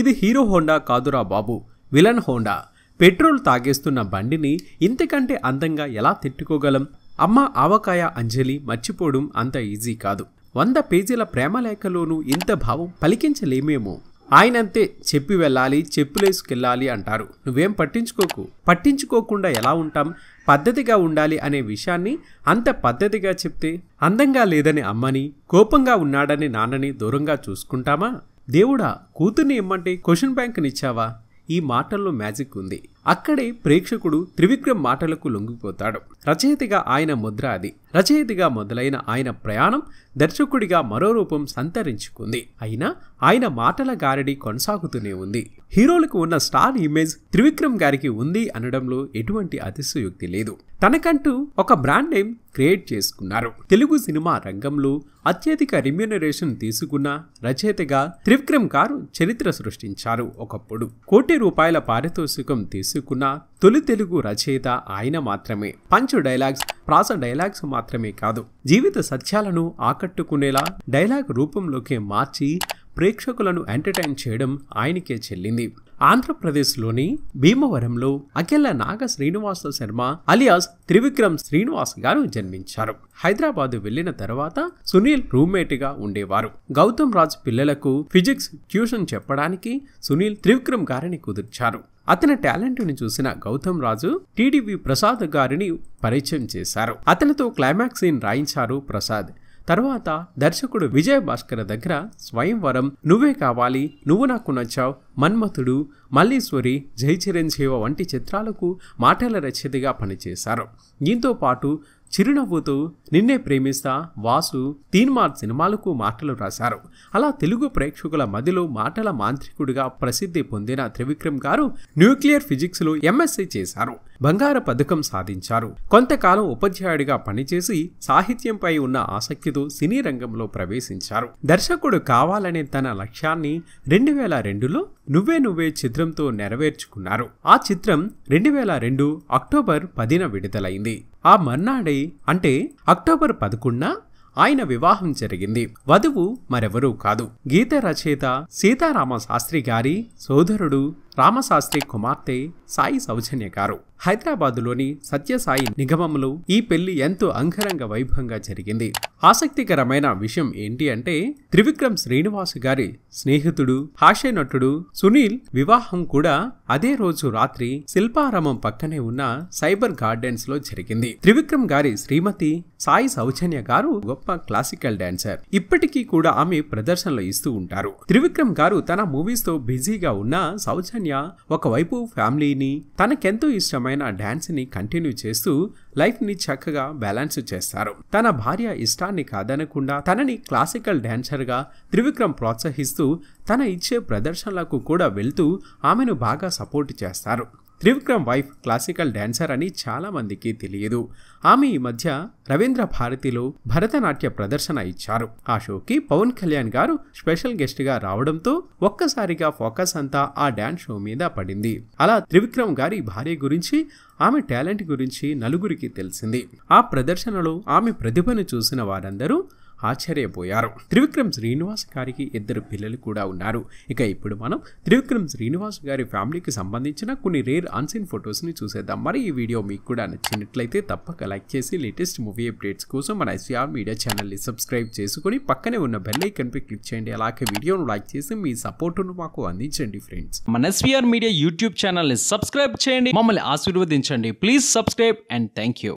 ఇది Hero Honda కాదురా బాబు విలన్ హోండా పెట్రోల్ తాగేస్తున్న బండిని ఇంతకంటే అందంగా ఎలా తిట్టుకోగలం అమ్మ ఆవకాయ అంజలి మర్చిపోవడం అంత ఈజీ కాదు వంద పేజీల ప్రేమ లేఖలోనూ ఇంత భావం పలికించలేమేమో ఆయనంతే చెప్పి వెళ్ళాలి చెప్పులేసుకెళ్ళాలి అంటారు నువ్వేం పట్టించుకోకు పట్టించుకోకుండా ఎలా ఉంటాం పద్ధతిగా ఉండాలి అనే విషయాన్ని అంత పద్ధతిగా చెప్తే అందంగా లేదని అమ్మని కోపంగా ఉన్నాడని నాన్నని దూరంగా చూసుకుంటామా దేవుడా కూతుర్ని ఇమ్మంటే క్వశ్చన్ బ్యాంక్నిచ్చావా ఈ మాటల్లో మ్యాజిక్ ఉంది అక్కడే ప్రేక్షకుడు త్రివిక్రమ్ మాటలకు లొంగిపోతాడు రచయితగా ఆయన ముద్ర అది రచయితగా మొదలైన ఆయన ప్రయాణం దర్శకుడిగా మరో రూపం సంతరించుకుంది అయినా ఆయన మాటల గారడి కొనసాగుతూనే ఉంది హీరోలకు ఉన్న స్టార్ ఇమేజ్ త్రివిక్రమ్ గారికి ఉంది అనడంలో ఎటువంటి అతిశయోక్తి లేదు తనకంటూ ఒక బ్రాండ్ నేమ్ క్రియేట్ చేసుకున్నారు తెలుగు సినిమా రంగంలో అత్యధిక రిమ్యూనరేషన్ తీసుకున్న రచయితగా త్రివిక్రమ్ గారు చరిత్ర సృష్టించారు ఒకప్పుడు కోటి రూపాయల పారితోషికం తీసుకు తీసుకున్న తొలి తెలుగు రచయిత ఆయన మాత్రమే పంచ్ డైలాగ్స్ ప్రాస డైలాగ్స్ మాత్రమే కాదు జీవిత సత్యాలను ఆకట్టుకునేలా డైలాగ్ రూపంలోకి మార్చి ప్రేక్షకులను ఎంటర్టైన్ చేయడం ఆయనకే చెల్లింది ఆంధ్రప్రదేశ్లోని భీమవరంలో అఖిల నాగ శ్రీనివాస శర్మ అలియాస్ త్రివిక్రమ్ శ్రీనివాస్ గారు జన్మించారు హైదరాబాద్ వెళ్లిన తర్వాత సునీల్ రూమ్మేట్ గా ఉండేవారు గౌతమ్ రాజ్ పిల్లలకు ఫిజిక్స్ ట్యూషన్ చెప్పడానికి సునీల్ త్రివిక్రమ్ గారిని కుదిర్చారు అతని టాలెంట్ని చూసిన గౌతమ్ రాజు టీడీవీ ప్రసాద్ గారిని పరిచయం చేశారు అతనితో క్లైమాక్స్ సీన్ రాయించారు ప్రసాద్ తర్వాత దర్శకుడు విజయ భాస్కర్ దగ్గర స్వయంవరం నువ్వే కావాలి నువ్వు నాకు నచ్చావు మన్మథుడు మల్లీశ్వరి జై చిరంజీవ వంటి చిత్రాలకు మాటల రచయితగా పనిచేశారు దీంతో పాటు చిరునవ్వుతూ నిన్నే ప్రేమిస్తా వాసు తీన్మార్ సినిమాలకు మాటలు రాశారు అలా తెలుగు ప్రేక్షకుల మధ్యలో మాటల మాంత్రికుడిగా ప్రసిద్ధి పొందిన త్రివిక్రమ్ గారు న్యూక్లియర్ లో ఎంఎస్సీ చేశారు బంగార పథకం సాధించారు కొంతకాలం ఉపాధ్యాయుడిగా పనిచేసి సాహిత్యంపై ఉన్న ఆసక్తితో సినీ రంగంలో ప్రవేశించారు దర్శకుడు కావాలనే తన లక్ష్యాన్ని రెండు వేల రెండులో నువ్వే నువ్వే చిత్రంతో నెరవేర్చుకున్నారు ఆ చిత్రం రెండు వేల రెండు అక్టోబర్ పదిన విడుదలైంది ఆ మర్నాడే అంటే అక్టోబర్ పదకొండున ఆయన వివాహం జరిగింది వధువు మరెవరూ కాదు గీత రచయిత సీతారామ శాస్త్రి గారి సోదరుడు రామశాస్త్రి కుమార్తె సాయి సౌజన్య గారు హైదరాబాదులోని సత్యసాయి నిగమంలో ఈ పెళ్లి ఎంతో అంగరంగ వైభవంగా జరిగింది ఆసక్తికరమైన విషయం ఏంటి అంటే త్రివిక్రమ్ శ్రీనివాసు గారి స్నేహితుడు హాస్యనటుడు నటుడు సునీల్ వివాహం కూడా అదే రోజు రాత్రి శిల్పారామం పక్కనే ఉన్న సైబర్ గార్డెన్స్ లో జరిగింది త్రివిక్రమ్ గారి శ్రీమతి సాయి సౌజన్య గారు గొప్ప క్లాసికల్ డాన్సర్ ఇప్పటికీ కూడా ఆమె ప్రదర్శనలు ఇస్తూ ఉంటారు త్రివిక్రమ్ గారు తన మూవీస్ తో బిజీగా ఉన్న సౌజన్య ఒకవైపు ఫ్యామిలీని తనకెంతో ఇష్టమైన డాన్స్ ని కంటిన్యూ చేస్తూ లైఫ్ని చక్కగా బ్యాలెన్స్ చేస్తారు తన భార్య ఇష్టాన్ని కాదనకుండా తనని క్లాసికల్ డ్యాన్సర్గా త్రివిక్రమ్ ప్రోత్సహిస్తూ తన ఇచ్చే ప్రదర్శనలకు కూడా వెళ్తూ ఆమెను బాగా సపోర్ట్ చేస్తారు త్రివిక్రమ్ వైఫ్ క్లాసికల్ డాన్సర్ అని చాలామందికి తెలియదు ఆమె ఈ మధ్య రవీంద్ర భారతిలో భరతనాట్య ప్రదర్శన ఇచ్చారు ఆ షోకి పవన్ కళ్యాణ్ గారు స్పెషల్ గెస్ట్గా రావడంతో ఒక్కసారిగా ఫోకస్ అంతా ఆ డాన్స్ షో మీద పడింది అలా త్రివిక్రమ్ గారి భార్య గురించి ఆమె టాలెంట్ గురించి నలుగురికి తెలిసింది ఆ ప్రదర్శనలో ఆమె ప్రతిభను చూసిన వారందరూ ఆశ్చర్యపోయారు త్రివిక్రమ్ శ్రీనివాస్ గారికి ఇద్దరు పిల్లలు కూడా ఉన్నారు ఇక ఇప్పుడు మనం త్రివిక్రమ్ శ్రీనివాస్ గారి ఫ్యామిలీకి సంబంధించిన కొన్ని రేర్ అన్సీన్ ఫొటోస్ని చూసేద్దాం మరి ఈ వీడియో మీకు కూడా నచ్చినట్లయితే తప్పక లైక్ చేసి లేటెస్ట్ మూవీ అప్డేట్స్ కోసం మన ఎస్ఆర్ మీడియా ఛానల్ని సబ్స్క్రైబ్ చేసుకుని పక్కనే ఉన్న బెల్ ఐకన్పై క్లిక్ చేయండి అలాగే వీడియోను లైక్ చేసి మీ సపోర్టును మాకు అందించండి ఫ్రెండ్స్ మన ఎస్విఆర్ మీడియా యూట్యూబ్ ఛానల్ని సబ్స్క్రైబ్ చేయండి మమ్మల్ని ఆశీర్వదించండి please subscribe and thank you